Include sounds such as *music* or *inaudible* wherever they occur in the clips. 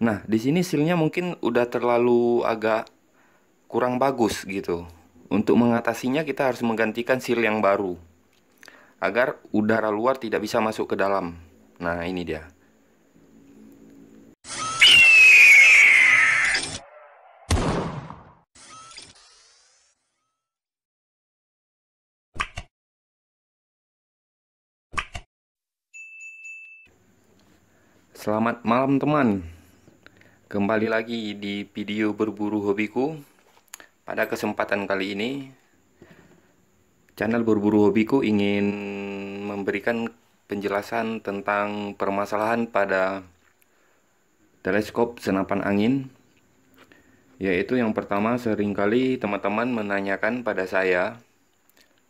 Nah, di sini silnya mungkin udah terlalu agak kurang bagus gitu. Untuk mengatasinya kita harus menggantikan seal yang baru agar udara luar tidak bisa masuk ke dalam. Nah, ini dia. Selamat malam teman. Kembali lagi di video berburu hobiku Pada kesempatan kali ini Channel berburu hobiku ingin memberikan penjelasan tentang permasalahan pada teleskop senapan angin Yaitu yang pertama seringkali teman-teman menanyakan pada saya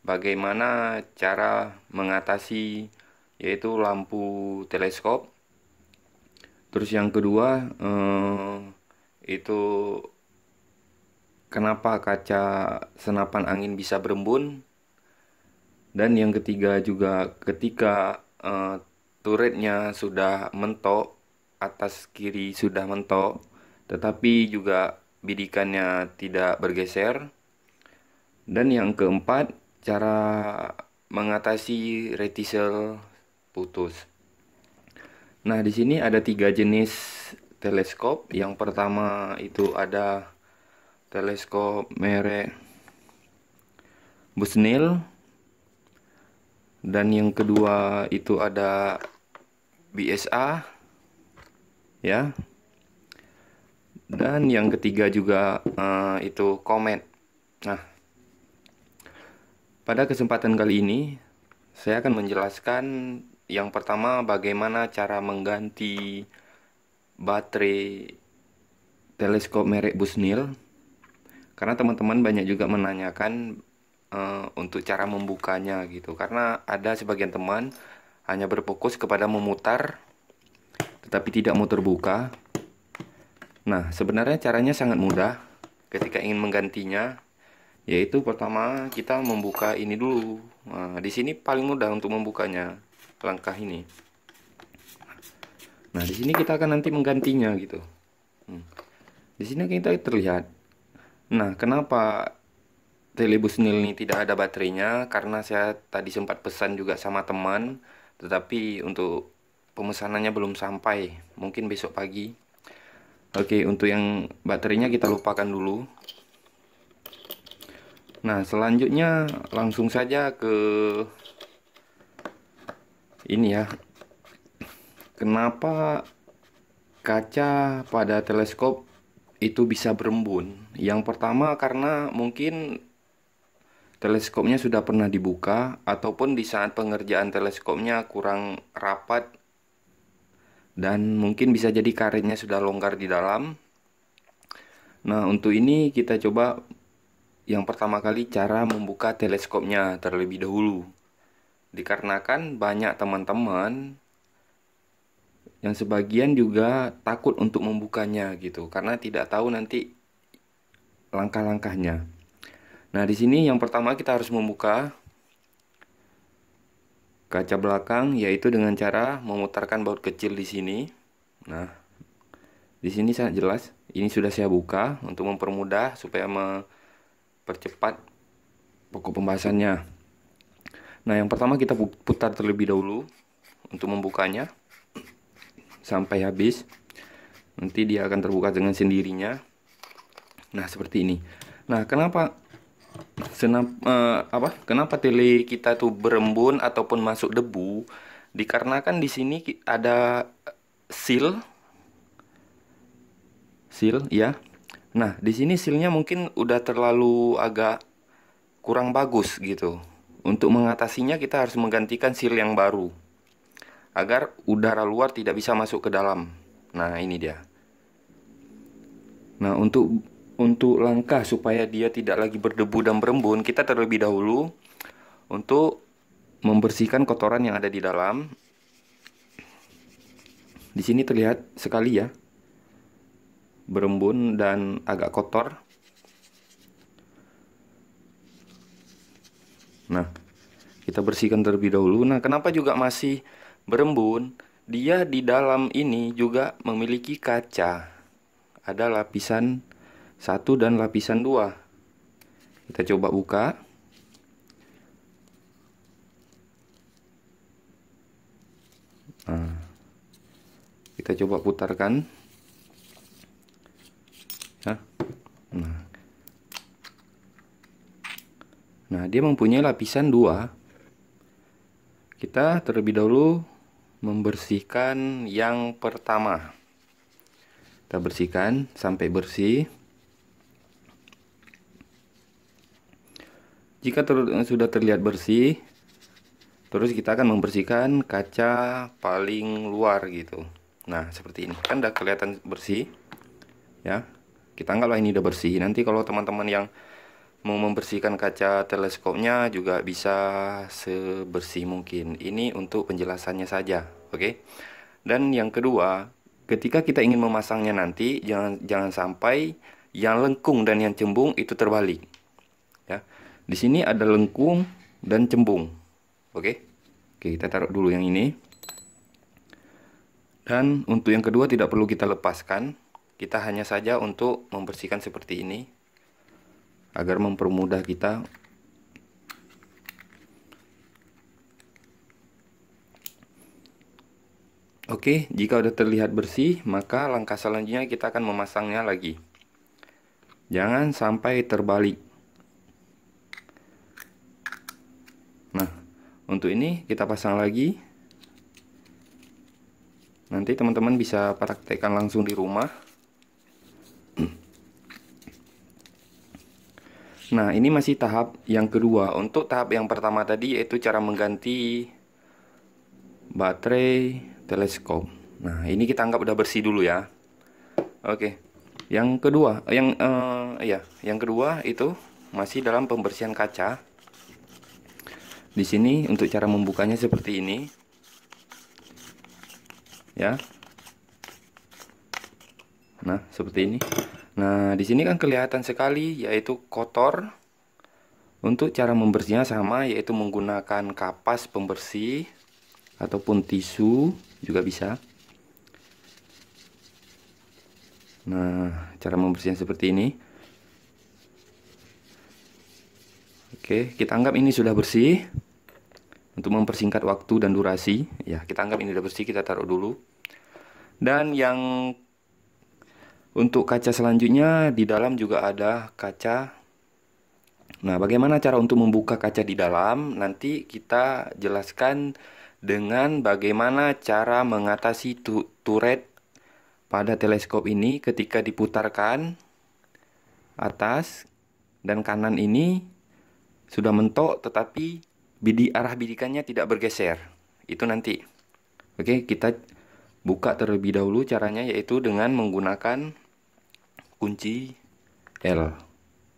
Bagaimana cara mengatasi yaitu lampu teleskop terus yang kedua eh, itu kenapa kaca senapan angin bisa berembun dan yang ketiga juga ketika eh, turretnya sudah mentok atas kiri sudah mentok tetapi juga bidikannya tidak bergeser dan yang keempat cara mengatasi retisel putus Nah, di sini ada tiga jenis teleskop. Yang pertama itu ada teleskop merek Bushnell Dan yang kedua itu ada BSA. Ya. Dan yang ketiga juga uh, itu Comet. Nah, pada kesempatan kali ini saya akan menjelaskan yang pertama, bagaimana cara mengganti baterai teleskop merek Busnil? Karena teman-teman banyak juga menanyakan uh, untuk cara membukanya gitu. Karena ada sebagian teman hanya berfokus kepada memutar tetapi tidak mau terbuka. Nah, sebenarnya caranya sangat mudah ketika ingin menggantinya yaitu pertama kita membuka ini dulu. Nah, di sini paling mudah untuk membukanya langkah ini nah di sini kita akan nanti menggantinya gitu hmm. di sini kita terlihat nah kenapa telebusnil ini tidak ada baterainya karena saya tadi sempat pesan juga sama teman tetapi untuk pemesanannya belum sampai mungkin besok pagi Oke untuk yang baterainya kita lupakan dulu Nah selanjutnya langsung saja ke ini ya kenapa kaca pada teleskop itu bisa berembun yang pertama karena mungkin teleskopnya sudah pernah dibuka ataupun di saat pengerjaan teleskopnya kurang rapat dan mungkin bisa jadi karetnya sudah longgar di dalam nah untuk ini kita coba yang pertama kali cara membuka teleskopnya terlebih dahulu dikarenakan banyak teman-teman yang sebagian juga takut untuk membukanya gitu karena tidak tahu nanti langkah-langkahnya. Nah, di sini yang pertama kita harus membuka kaca belakang yaitu dengan cara memutarkan baut kecil di sini. Nah, di sini sangat jelas ini sudah saya buka untuk mempermudah supaya mempercepat pokok pembahasannya. Nah, yang pertama kita putar terlebih dahulu untuk membukanya sampai habis. Nanti dia akan terbuka dengan sendirinya. Nah, seperti ini. Nah, kenapa senap eh, apa? Kenapa tele kita tuh berembun ataupun masuk debu? Dikarenakan di sini ada seal seal ya. Nah, di sini sealnya mungkin udah terlalu agak kurang bagus gitu. Untuk mengatasinya kita harus menggantikan seal yang baru agar udara luar tidak bisa masuk ke dalam. Nah, ini dia. Nah, untuk untuk langkah supaya dia tidak lagi berdebu dan berembun, kita terlebih dahulu untuk membersihkan kotoran yang ada di dalam. Di sini terlihat sekali ya. Berembun dan agak kotor. Nah, kita bersihkan terlebih dahulu. Nah, kenapa juga masih berembun? Dia di dalam ini juga memiliki kaca. Ada lapisan satu dan lapisan dua. Kita coba buka. Nah, kita coba putarkan. Nah, dia mempunyai lapisan dua. Kita terlebih dahulu membersihkan yang pertama. Kita bersihkan sampai bersih. Jika ter sudah terlihat bersih, terus kita akan membersihkan kaca paling luar gitu. Nah, seperti ini. Kan udah kelihatan bersih. Ya. Kita anggaplah ini udah bersih. Nanti kalau teman-teman yang mau membersihkan kaca teleskopnya juga bisa sebersih mungkin. Ini untuk penjelasannya saja, oke? Okay? Dan yang kedua, ketika kita ingin memasangnya nanti, jangan jangan sampai yang lengkung dan yang cembung itu terbalik. Ya. Di sini ada lengkung dan cembung. Oke. Oke, kita taruh dulu yang ini. Dan untuk yang kedua tidak perlu kita lepaskan. Kita hanya saja untuk membersihkan seperti ini agar mempermudah kita Oke, jika udah terlihat bersih, maka langkah selanjutnya kita akan memasangnya lagi. Jangan sampai terbalik. Nah, untuk ini kita pasang lagi. Nanti teman-teman bisa praktekkan langsung di rumah. Nah, ini masih tahap yang kedua. Untuk tahap yang pertama tadi yaitu cara mengganti baterai teleskop. Nah, ini kita anggap udah bersih dulu ya. Oke. Yang kedua, yang eh, ya, yang kedua itu masih dalam pembersihan kaca. Di sini untuk cara membukanya seperti ini. Ya. Nah, seperti ini. Nah, di sini kan kelihatan sekali yaitu kotor. Untuk cara membersihnya sama yaitu menggunakan kapas pembersih ataupun tisu juga bisa. Nah, cara membersihnya seperti ini. Oke, kita anggap ini sudah bersih. Untuk mempersingkat waktu dan durasi, ya, kita anggap ini sudah bersih, kita taruh dulu. Dan yang untuk kaca selanjutnya di dalam juga ada kaca. Nah, bagaimana cara untuk membuka kaca di dalam? Nanti kita jelaskan dengan bagaimana cara mengatasi tu turret pada teleskop ini ketika diputarkan atas dan kanan ini sudah mentok tetapi bidik arah bidikannya tidak bergeser. Itu nanti. Oke, kita buka terlebih dahulu caranya yaitu dengan menggunakan kunci L.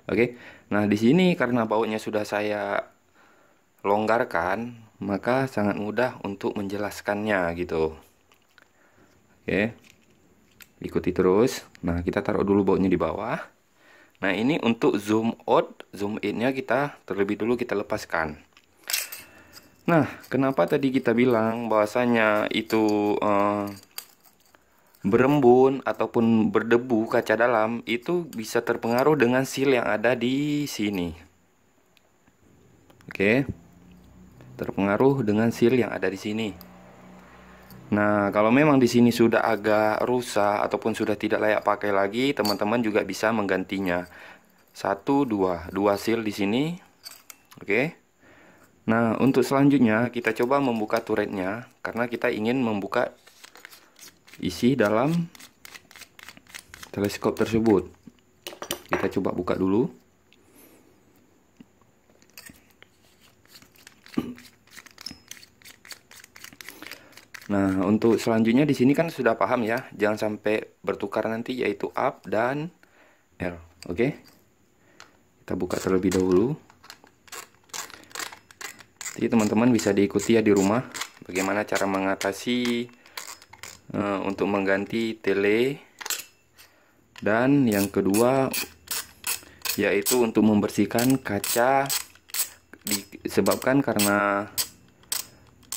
Oke. Nah, di sini karena bautnya sudah saya longgarkan, maka sangat mudah untuk menjelaskannya gitu. Oke. Ikuti terus. Nah, kita taruh dulu bautnya di bawah. Nah, ini untuk zoom out, zoom in-nya kita terlebih dulu kita lepaskan. Nah, kenapa tadi kita bilang bahwasanya itu uh, berembun ataupun berdebu kaca dalam itu bisa terpengaruh dengan seal yang ada di sini. Oke. Okay. Terpengaruh dengan seal yang ada di sini. Nah, kalau memang di sini sudah agak rusak ataupun sudah tidak layak pakai lagi, teman-teman juga bisa menggantinya. Satu, dua, dua seal di sini. Oke. Okay Nah, untuk selanjutnya kita coba membuka turretnya karena kita ingin membuka isi dalam teleskop tersebut. Kita coba buka dulu. Nah, untuk selanjutnya di sini kan sudah paham ya, jangan sampai bertukar nanti yaitu up dan L. Oke. Okay? Kita buka terlebih dahulu. Jadi teman-teman bisa diikuti ya di rumah bagaimana cara mengatasi uh, untuk mengganti tele dan yang kedua yaitu untuk membersihkan kaca disebabkan karena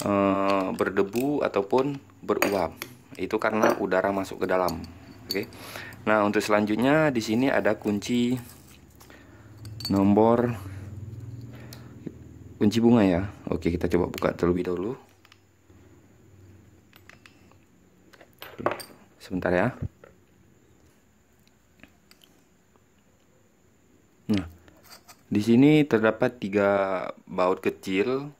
uh, berdebu ataupun beruap itu karena udara masuk ke dalam oke okay. nah untuk selanjutnya di sini ada kunci nomor kunci bunga ya oke kita coba buka terlebih dahulu sebentar ya nah di sini terdapat tiga baut kecil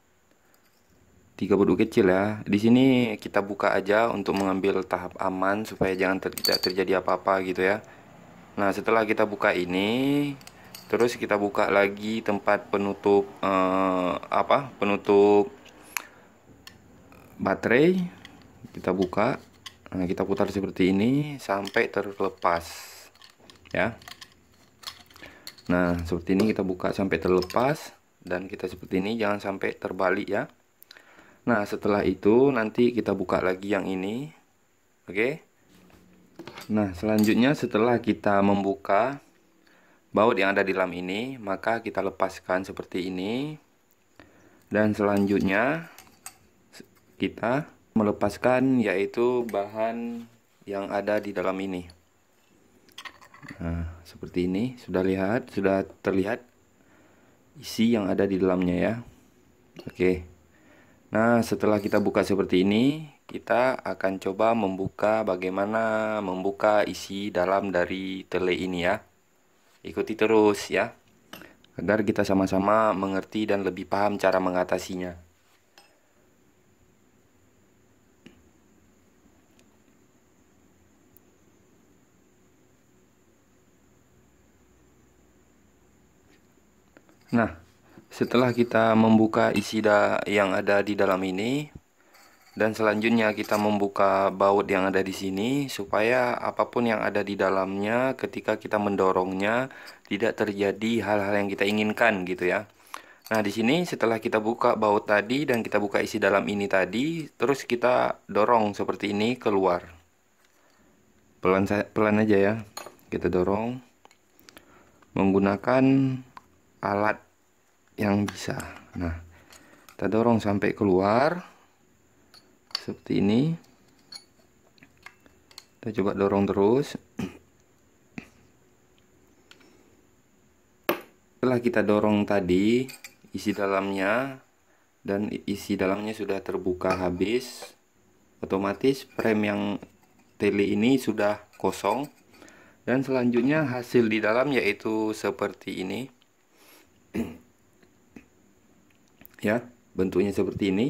tiga baut kecil ya. Di sini kita buka aja untuk mengambil tahap aman supaya jangan ter terjadi apa-apa gitu ya. Nah, setelah kita buka ini, terus kita buka lagi tempat penutup uh, apa penutup baterai kita buka nah, kita putar seperti ini sampai terlepas ya nah seperti ini kita buka sampai terlepas dan kita seperti ini jangan sampai terbalik ya nah setelah itu nanti kita buka lagi yang ini oke okay? nah selanjutnya setelah kita membuka baut yang ada di dalam ini maka kita lepaskan seperti ini dan selanjutnya kita melepaskan yaitu bahan yang ada di dalam ini nah seperti ini sudah lihat sudah terlihat isi yang ada di dalamnya ya oke nah setelah kita buka seperti ini kita akan coba membuka bagaimana membuka isi dalam dari tele ini ya Ikuti terus ya, agar kita sama-sama mengerti dan lebih paham cara mengatasinya. Nah, setelah kita membuka isi da yang ada di dalam ini, dan selanjutnya kita membuka baut yang ada di sini supaya apapun yang ada di dalamnya ketika kita mendorongnya tidak terjadi hal-hal yang kita inginkan gitu ya nah di sini setelah kita buka baut tadi dan kita buka isi dalam ini tadi terus kita dorong seperti ini keluar pelan pelan aja ya kita dorong menggunakan alat yang bisa nah kita dorong sampai keluar seperti ini kita coba dorong terus setelah kita dorong tadi isi dalamnya dan isi dalamnya sudah terbuka habis otomatis frame yang tele ini sudah kosong dan selanjutnya hasil di dalam yaitu seperti ini *clears throat* ya bentuknya seperti ini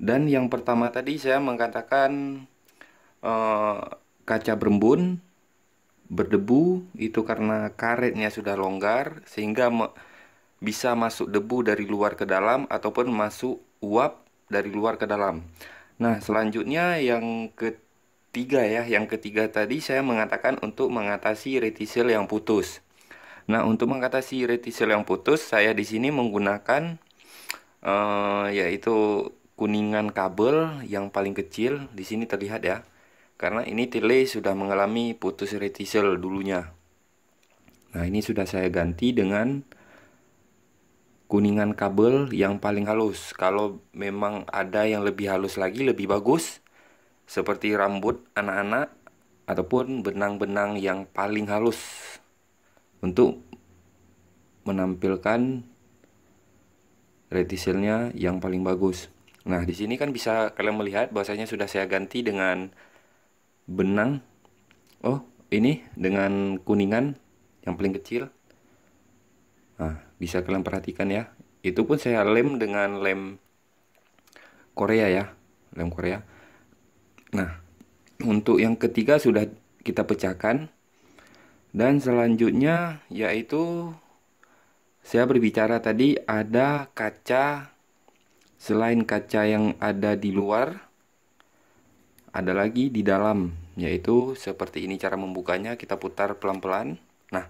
dan yang pertama tadi saya mengatakan eh, kaca berembun berdebu itu karena karetnya sudah longgar sehingga bisa masuk debu dari luar ke dalam ataupun masuk uap dari luar ke dalam. Nah, selanjutnya yang ketiga ya, yang ketiga tadi saya mengatakan untuk mengatasi retisel yang putus. Nah, untuk mengatasi retisel yang putus, saya di sini menggunakan uh, yaitu kuningan kabel yang paling kecil di sini terlihat ya karena ini tele sudah mengalami putus retisel dulunya nah ini sudah saya ganti dengan kuningan kabel yang paling halus kalau memang ada yang lebih halus lagi lebih bagus seperti rambut anak-anak ataupun benang-benang yang paling halus untuk menampilkan retiselnya yang paling bagus. Nah, di sini kan bisa kalian melihat bahwasanya sudah saya ganti dengan benang. Oh, ini dengan kuningan yang paling kecil. Nah, bisa kalian perhatikan ya. Itu pun saya lem dengan lem Korea ya, lem Korea. Nah, untuk yang ketiga sudah kita pecahkan. Dan selanjutnya yaitu saya berbicara tadi ada kaca Selain kaca yang ada di luar, ada lagi di dalam, yaitu seperti ini cara membukanya, kita putar pelan-pelan. Nah,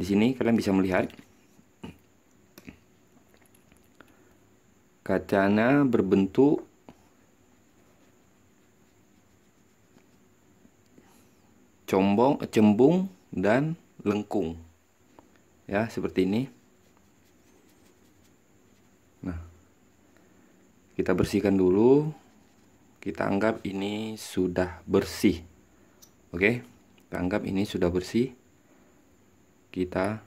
di sini kalian bisa melihat kacanya berbentuk combong, cembung dan lengkung. Ya, seperti ini. kita bersihkan dulu kita anggap ini sudah bersih oke kita anggap ini sudah bersih kita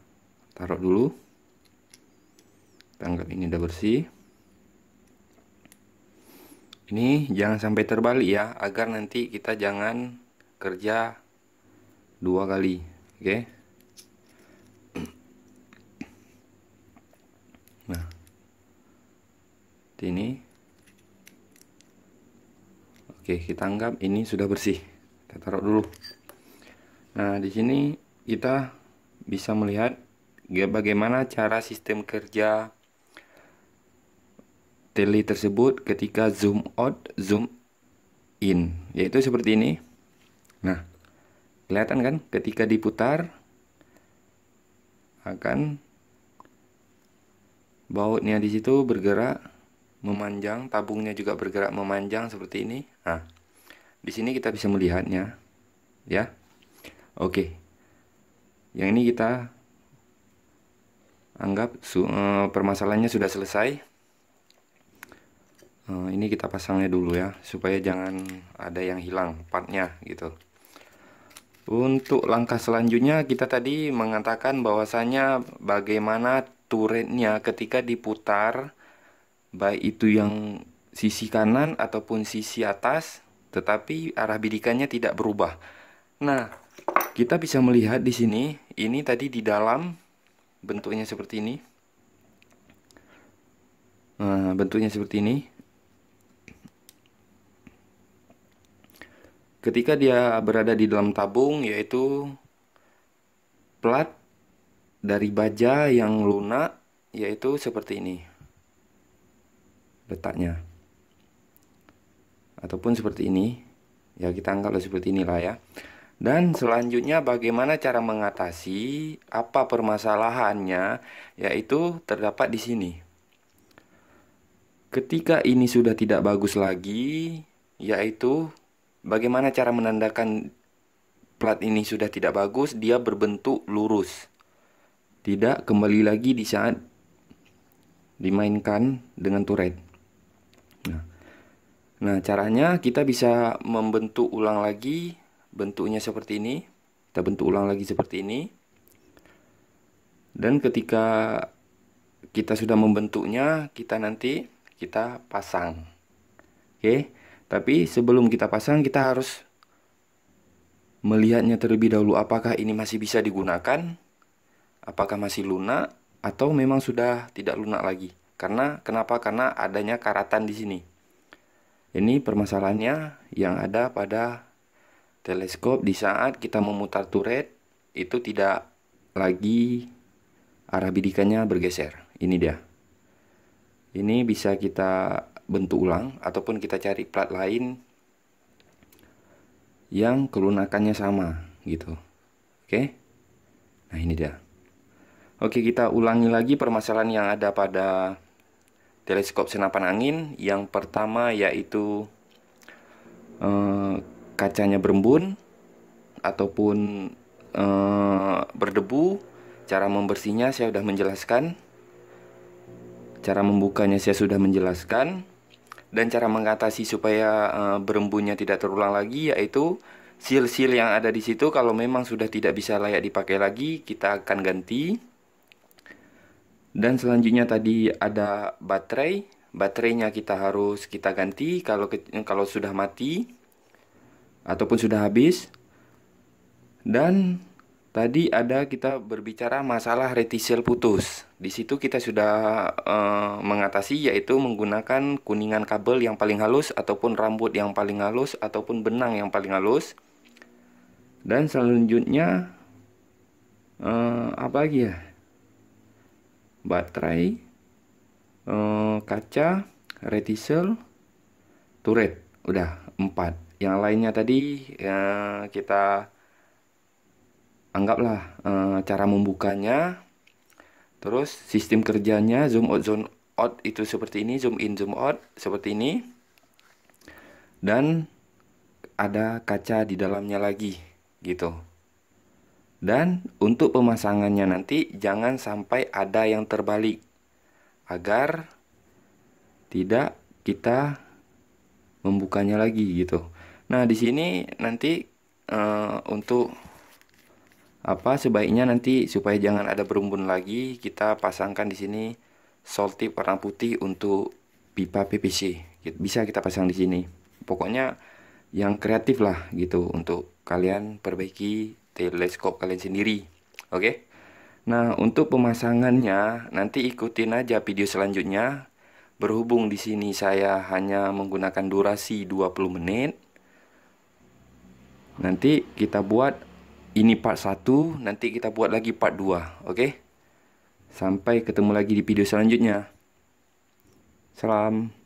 taruh dulu kita anggap ini sudah bersih ini jangan sampai terbalik ya agar nanti kita jangan kerja dua kali oke nah ini Oke, kita anggap ini sudah bersih. Kita taruh dulu. Nah, di sini kita bisa melihat bagaimana cara sistem kerja tele tersebut ketika zoom out, zoom in, yaitu seperti ini. Nah, kelihatan kan ketika diputar akan bautnya di situ bergerak memanjang, tabungnya juga bergerak memanjang seperti ini. Nah, di sini kita bisa melihatnya, ya. Oke, yang ini kita anggap su uh, permasalahannya sudah selesai. Uh, ini kita pasangnya dulu ya, supaya jangan ada yang hilang partnya gitu. Untuk langkah selanjutnya kita tadi mengatakan bahwasanya bagaimana turretnya ketika diputar baik itu yang sisi kanan ataupun sisi atas tetapi arah bidikannya tidak berubah. Nah, kita bisa melihat di sini, ini tadi di dalam bentuknya seperti ini. Nah, bentuknya seperti ini. Ketika dia berada di dalam tabung, yaitu plat dari baja yang lunak, yaitu seperti ini letaknya ataupun seperti ini ya kita anggaplah seperti inilah ya dan selanjutnya bagaimana cara mengatasi apa permasalahannya yaitu terdapat di sini ketika ini sudah tidak bagus lagi yaitu bagaimana cara menandakan plat ini sudah tidak bagus dia berbentuk lurus tidak kembali lagi di saat dimainkan dengan turret Nah, nah caranya kita bisa membentuk ulang lagi bentuknya seperti ini. Kita bentuk ulang lagi seperti ini. Dan ketika kita sudah membentuknya, kita nanti kita pasang. Oke. Tapi sebelum kita pasang kita harus melihatnya terlebih dahulu apakah ini masih bisa digunakan, apakah masih lunak atau memang sudah tidak lunak lagi. Karena kenapa? Karena adanya karatan di sini. Ini permasalahannya yang ada pada teleskop di saat kita memutar turret itu tidak lagi arah bidikannya bergeser. Ini dia. Ini bisa kita bentuk ulang ataupun kita cari plat lain yang kelunakannya sama gitu. Oke. Okay? Nah, ini dia. Oke, kita ulangi lagi permasalahan yang ada pada teleskop senapan angin. Yang pertama yaitu eh, kacanya berembun ataupun eh, berdebu. Cara membersihnya saya sudah menjelaskan. Cara membukanya saya sudah menjelaskan. Dan cara mengatasi supaya eh, berembunnya tidak terulang lagi yaitu seal-seal yang ada di situ kalau memang sudah tidak bisa layak dipakai lagi kita akan ganti dan selanjutnya tadi ada baterai. Baterainya kita harus kita ganti kalau kalau sudah mati ataupun sudah habis. Dan tadi ada kita berbicara masalah retisel putus. Di situ kita sudah e, mengatasi yaitu menggunakan kuningan kabel yang paling halus ataupun rambut yang paling halus ataupun benang yang paling halus. Dan selanjutnya e, apa lagi ya? baterai, eh, kaca, retisel, turret. Udah, empat Yang lainnya tadi ya, kita anggaplah eh, cara membukanya. Terus sistem kerjanya zoom out zoom out itu seperti ini, zoom in zoom out seperti ini. Dan ada kaca di dalamnya lagi gitu. Dan untuk pemasangannya nanti jangan sampai ada yang terbalik agar tidak kita membukanya lagi gitu. Nah, di sini nanti e, untuk apa sebaiknya nanti supaya jangan ada berumbun lagi kita pasangkan di sini soltip warna putih untuk pipa PVC. Gitu, bisa kita pasang di sini. Pokoknya yang kreatif lah gitu untuk kalian perbaiki teleskop kalian sendiri. Oke. Okay? Nah, untuk pemasangannya nanti ikutin aja video selanjutnya. Berhubung di sini saya hanya menggunakan durasi 20 menit. Nanti kita buat ini part 1, nanti kita buat lagi part 2, oke? Okay? Sampai ketemu lagi di video selanjutnya. Salam.